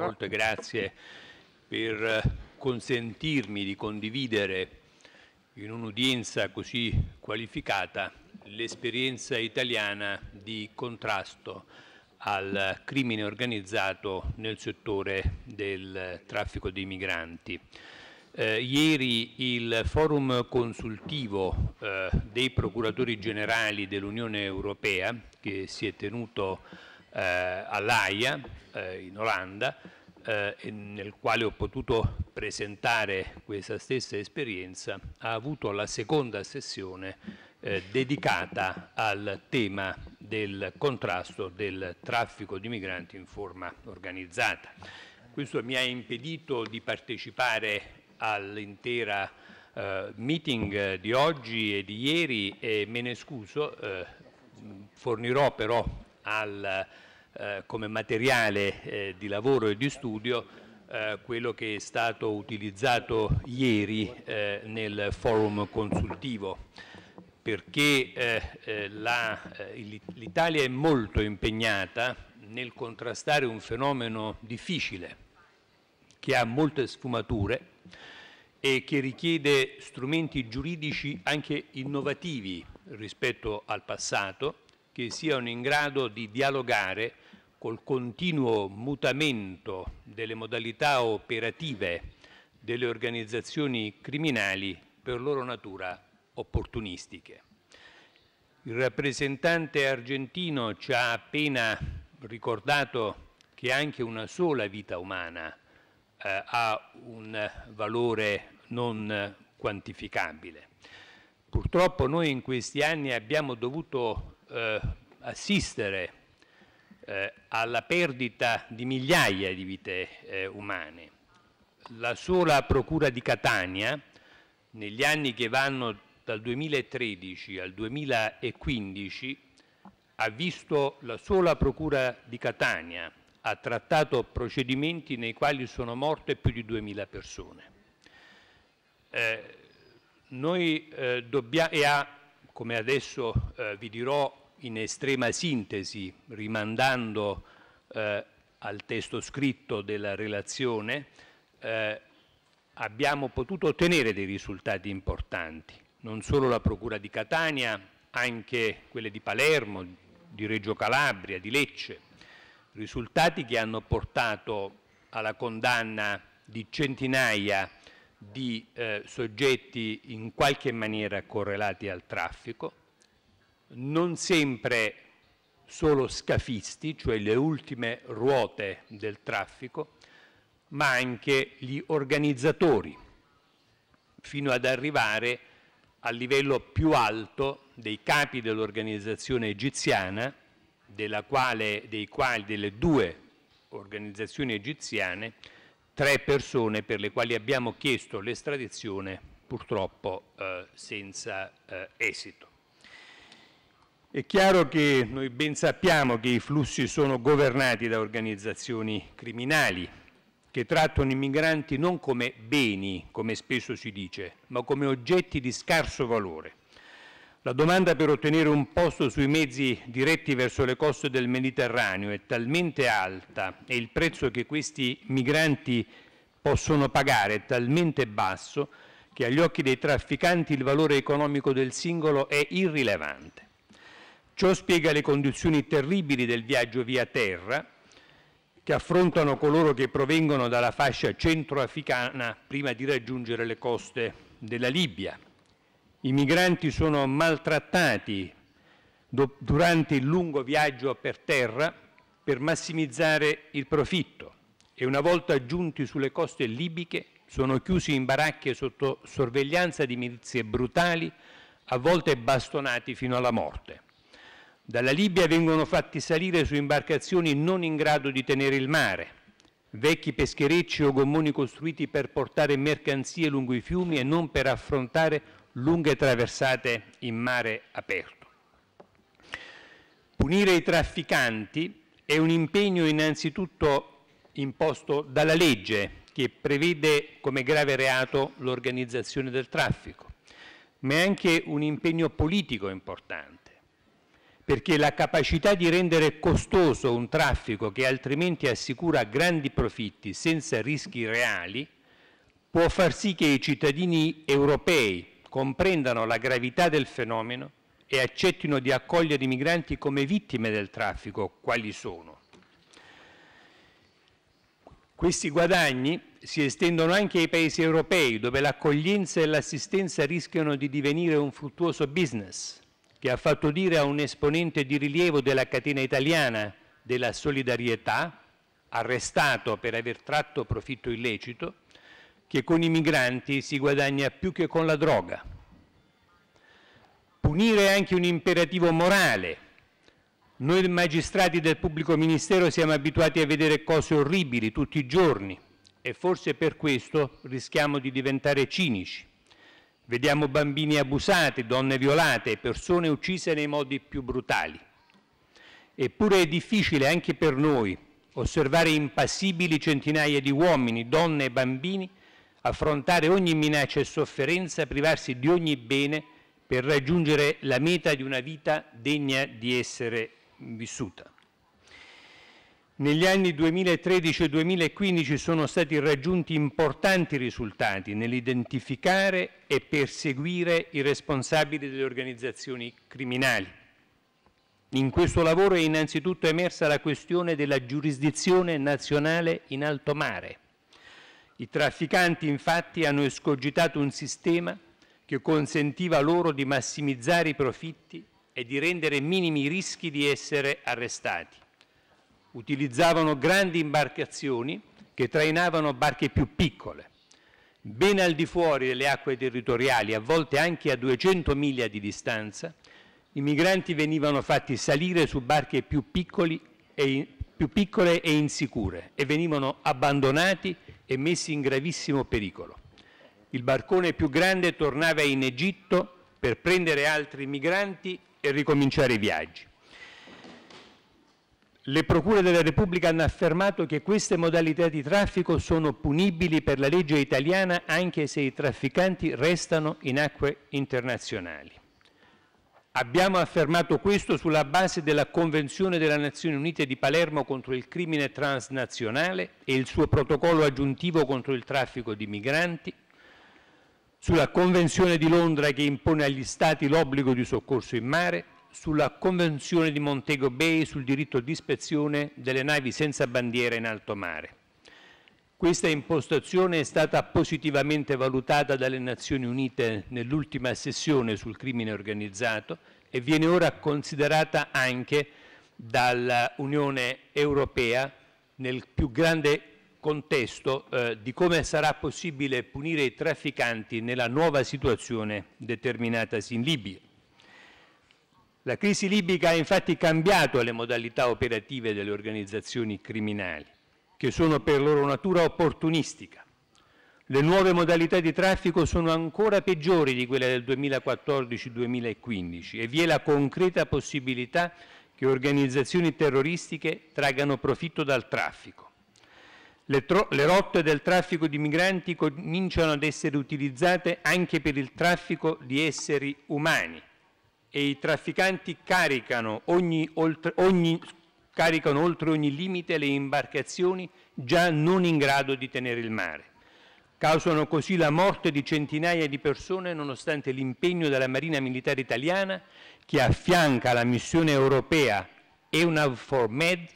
Molte grazie per eh, consentirmi di condividere in un'udienza così qualificata l'esperienza italiana di contrasto al crimine organizzato nel settore del traffico dei migranti. Eh, ieri il forum consultivo eh, dei procuratori generali dell'Unione Europea che si è tenuto eh, all'AIA eh, in Olanda eh, nel quale ho potuto presentare questa stessa esperienza ha avuto la seconda sessione eh, dedicata al tema del contrasto del traffico di migranti in forma organizzata. Questo mi ha impedito di partecipare all'intera Uh, meeting di oggi e di ieri e me ne scuso, uh, fornirò però al, eh, come materiale eh, di lavoro e di studio eh, quello che è stato utilizzato ieri eh, nel forum consultivo perché eh, l'Italia è molto impegnata nel contrastare un fenomeno difficile che ha molte sfumature e che richiede strumenti giuridici anche innovativi rispetto al passato che siano in grado di dialogare col continuo mutamento delle modalità operative delle organizzazioni criminali per loro natura opportunistiche. Il rappresentante argentino ci ha appena ricordato che anche una sola vita umana eh, ha un valore non quantificabile. Purtroppo noi in questi anni abbiamo dovuto eh, assistere eh, alla perdita di migliaia di vite eh, umane. La sola procura di Catania, negli anni che vanno dal 2013 al 2015, ha visto la sola procura di Catania, ha trattato procedimenti nei quali sono morte più di 2000 persone. Eh, noi, eh, e ha come adesso eh, vi dirò in estrema sintesi, rimandando eh, al testo scritto della relazione, eh, abbiamo potuto ottenere dei risultati importanti. Non solo la Procura di Catania, anche quelle di Palermo, di Reggio Calabria, di Lecce. Risultati che hanno portato alla condanna di centinaia di di eh, soggetti in qualche maniera correlati al traffico, non sempre solo scafisti, cioè le ultime ruote del traffico, ma anche gli organizzatori, fino ad arrivare al livello più alto dei capi dell'organizzazione egiziana, quale, dei quali delle due organizzazioni egiziane, tre persone per le quali abbiamo chiesto l'estradizione, purtroppo eh, senza eh, esito. È chiaro che noi ben sappiamo che i flussi sono governati da organizzazioni criminali che trattano i migranti non come beni, come spesso si dice, ma come oggetti di scarso valore la domanda per ottenere un posto sui mezzi diretti verso le coste del Mediterraneo è talmente alta e il prezzo che questi migranti possono pagare è talmente basso che agli occhi dei trafficanti il valore economico del singolo è irrilevante. Ciò spiega le condizioni terribili del viaggio via terra che affrontano coloro che provengono dalla fascia centroafricana prima di raggiungere le coste della Libia, i migranti sono maltrattati durante il lungo viaggio per terra per massimizzare il profitto e una volta giunti sulle coste libiche sono chiusi in baracche sotto sorveglianza di milizie brutali, a volte bastonati fino alla morte. Dalla Libia vengono fatti salire su imbarcazioni non in grado di tenere il mare, vecchi pescherecci o gommoni costruiti per portare mercanzie lungo i fiumi e non per affrontare lunghe traversate in mare aperto. Punire i trafficanti è un impegno innanzitutto imposto dalla legge che prevede come grave reato l'organizzazione del traffico, ma è anche un impegno politico importante perché la capacità di rendere costoso un traffico che altrimenti assicura grandi profitti senza rischi reali può far sì che i cittadini europei comprendano la gravità del fenomeno e accettino di accogliere i migranti come vittime del traffico, quali sono. Questi guadagni si estendono anche ai paesi europei, dove l'accoglienza e l'assistenza rischiano di divenire un fruttuoso business, che ha fatto dire a un esponente di rilievo della catena italiana della solidarietà, arrestato per aver tratto profitto illecito, che con i migranti si guadagna più che con la droga. Punire è anche un imperativo morale. Noi magistrati del pubblico ministero siamo abituati a vedere cose orribili tutti i giorni e forse per questo rischiamo di diventare cinici. Vediamo bambini abusati, donne violate, persone uccise nei modi più brutali. Eppure è difficile anche per noi osservare impassibili centinaia di uomini, donne e bambini affrontare ogni minaccia e sofferenza, privarsi di ogni bene per raggiungere la meta di una vita degna di essere vissuta. Negli anni 2013 e 2015 sono stati raggiunti importanti risultati nell'identificare e perseguire i responsabili delle organizzazioni criminali. In questo lavoro è innanzitutto emersa la questione della giurisdizione nazionale in alto mare, i trafficanti infatti hanno escogitato un sistema che consentiva loro di massimizzare i profitti e di rendere minimi i rischi di essere arrestati. Utilizzavano grandi imbarcazioni che trainavano barche più piccole, ben al di fuori delle acque territoriali, a volte anche a 200 miglia di distanza, i migranti venivano fatti salire su barche più, piccole e insicure e venivano abbandonati e messi in gravissimo pericolo. Il barcone più grande tornava in Egitto per prendere altri migranti e ricominciare i viaggi. Le procure della Repubblica hanno affermato che queste modalità di traffico sono punibili per la legge italiana anche se i trafficanti restano in acque internazionali. Abbiamo affermato questo sulla base della Convenzione delle Nazioni Unite di Palermo contro il crimine transnazionale e il suo protocollo aggiuntivo contro il traffico di migranti, sulla Convenzione di Londra che impone agli Stati l'obbligo di soccorso in mare, sulla Convenzione di Montego Bay sul diritto di ispezione delle navi senza bandiera in alto mare. Questa impostazione è stata positivamente valutata dalle Nazioni Unite nell'ultima sessione sul crimine organizzato e viene ora considerata anche dall'Unione Europea nel più grande contesto eh, di come sarà possibile punire i trafficanti nella nuova situazione determinatasi in Libia. La crisi libica ha infatti cambiato le modalità operative delle organizzazioni criminali che sono per loro natura opportunistica. Le nuove modalità di traffico sono ancora peggiori di quelle del 2014-2015 e vi è la concreta possibilità che organizzazioni terroristiche traggano profitto dal traffico. Le, le, rotte del traffico di migranti cominciano ad essere utilizzate anche per il traffico di esseri umani e i trafficanti caricano ogni, oltre, ogni caricano oltre ogni limite le imbarcazioni già non in grado di tenere il mare. Causano così la morte di centinaia di persone nonostante l'impegno della Marina Militare Italiana che affianca la missione europea EUNAVFOR Med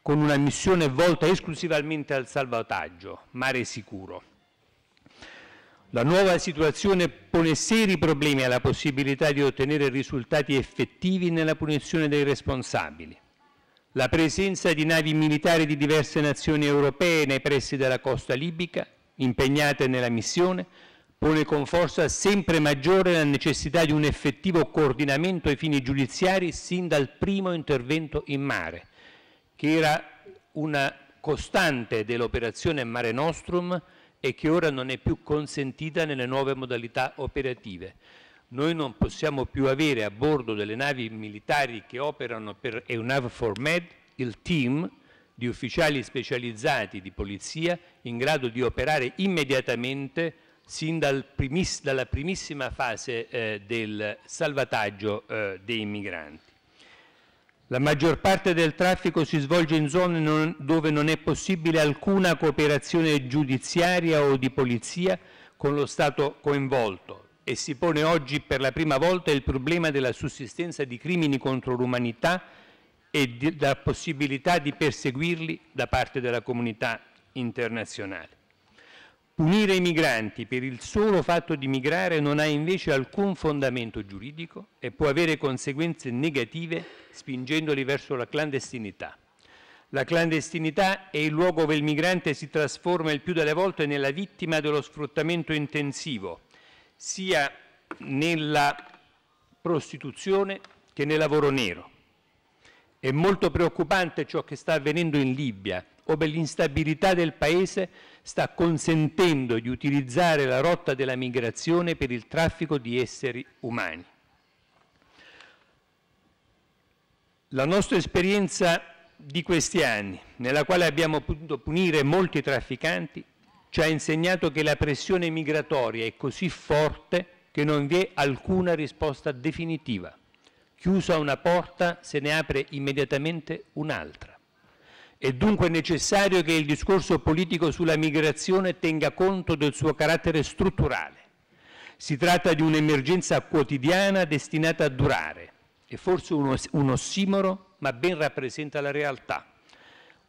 con una missione volta esclusivamente al salvataggio, mare sicuro. La nuova situazione pone seri problemi alla possibilità di ottenere risultati effettivi nella punizione dei responsabili la presenza di navi militari di diverse nazioni europee nei pressi della costa libica, impegnate nella missione, pone con forza sempre maggiore la necessità di un effettivo coordinamento ai fini giudiziari sin dal primo intervento in mare, che era una costante dell'operazione Mare Nostrum e che ora non è più consentita nelle nuove modalità operative. Noi non possiamo più avere a bordo delle navi militari che operano per eunav 4 Med il team di ufficiali specializzati di polizia in grado di operare immediatamente sin dal primis, dalla primissima fase eh, del salvataggio eh, dei migranti. La maggior parte del traffico si svolge in zone non, dove non è possibile alcuna cooperazione giudiziaria o di polizia con lo Stato coinvolto, e si pone oggi per la prima volta il problema della sussistenza di crimini contro l'umanità e della possibilità di perseguirli da parte della comunità internazionale. Punire i migranti per il solo fatto di migrare non ha invece alcun fondamento giuridico e può avere conseguenze negative spingendoli verso la clandestinità. La clandestinità è il luogo dove il migrante si trasforma il più delle volte nella vittima dello sfruttamento intensivo, sia nella prostituzione che nel lavoro nero. È molto preoccupante ciò che sta avvenendo in Libia, dove l'instabilità del Paese sta consentendo di utilizzare la rotta della migrazione per il traffico di esseri umani. La nostra esperienza di questi anni, nella quale abbiamo potuto punire molti trafficanti, ci ha insegnato che la pressione migratoria è così forte che non vi è alcuna risposta definitiva. Chiusa una porta se ne apre immediatamente un'altra. È dunque necessario che il discorso politico sulla migrazione tenga conto del suo carattere strutturale. Si tratta di un'emergenza quotidiana destinata a durare. È forse un ossimoro, ma ben rappresenta la realtà.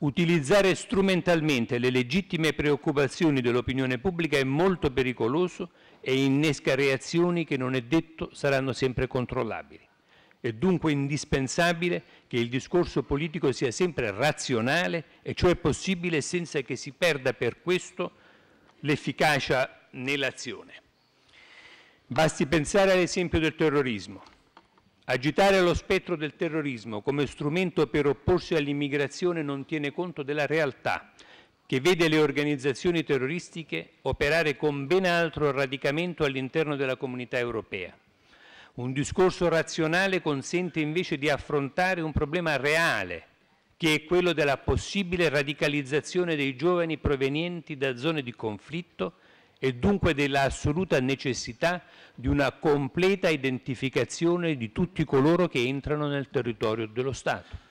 Utilizzare strumentalmente le legittime preoccupazioni dell'opinione pubblica è molto pericoloso e innesca reazioni che non è detto saranno sempre controllabili. È dunque indispensabile che il discorso politico sia sempre razionale e ciò è possibile senza che si perda per questo l'efficacia nell'azione. Basti pensare all'esempio del terrorismo. Agitare lo spettro del terrorismo come strumento per opporsi all'immigrazione non tiene conto della realtà, che vede le organizzazioni terroristiche operare con ben altro radicamento all'interno della comunità europea. Un discorso razionale consente invece di affrontare un problema reale, che è quello della possibile radicalizzazione dei giovani provenienti da zone di conflitto e dunque dell'assoluta necessità di una completa identificazione di tutti coloro che entrano nel territorio dello Stato.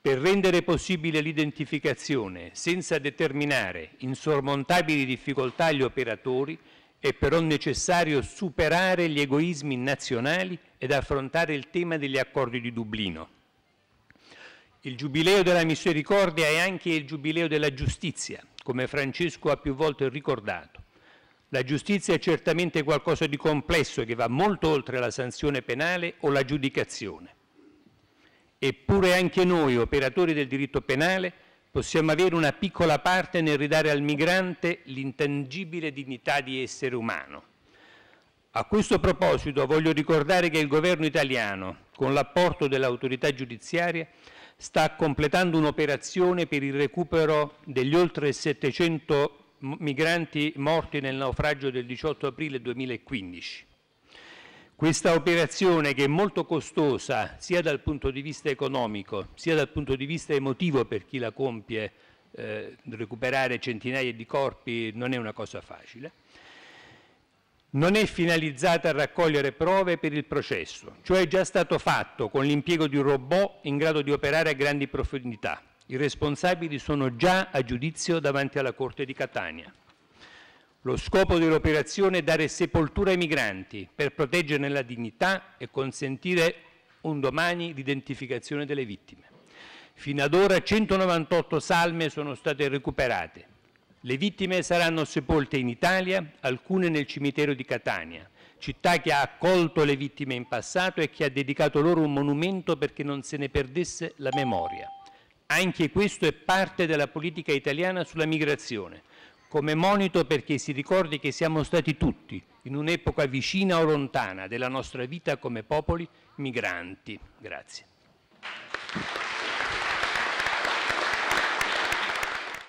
Per rendere possibile l'identificazione senza determinare insormontabili difficoltà agli operatori è però necessario superare gli egoismi nazionali ed affrontare il tema degli accordi di Dublino. Il giubileo della misericordia è anche il giubileo della giustizia, come Francesco ha più volte ricordato la giustizia è certamente qualcosa di complesso che va molto oltre la sanzione penale o la giudicazione. Eppure anche noi, operatori del diritto penale, possiamo avere una piccola parte nel ridare al migrante l'intangibile dignità di essere umano. A questo proposito voglio ricordare che il governo italiano, con l'apporto dell'autorità giudiziaria, sta completando un'operazione per il recupero degli oltre 700 migranti morti nel naufragio del 18 aprile 2015. Questa operazione che è molto costosa sia dal punto di vista economico sia dal punto di vista emotivo per chi la compie, eh, recuperare centinaia di corpi non è una cosa facile, non è finalizzata a raccogliere prove per il processo, cioè è già stato fatto con l'impiego di un robot in grado di operare a grandi profondità, i responsabili sono già a giudizio davanti alla Corte di Catania. Lo scopo dell'operazione è dare sepoltura ai migranti per proteggerne la dignità e consentire un domani l'identificazione delle vittime. Fino ad ora 198 salme sono state recuperate. Le vittime saranno sepolte in Italia, alcune nel cimitero di Catania, città che ha accolto le vittime in passato e che ha dedicato loro un monumento perché non se ne perdesse la memoria. Anche questo è parte della politica italiana sulla migrazione, come monito perché si ricordi che siamo stati tutti, in un'epoca vicina o lontana della nostra vita come popoli, migranti. Grazie.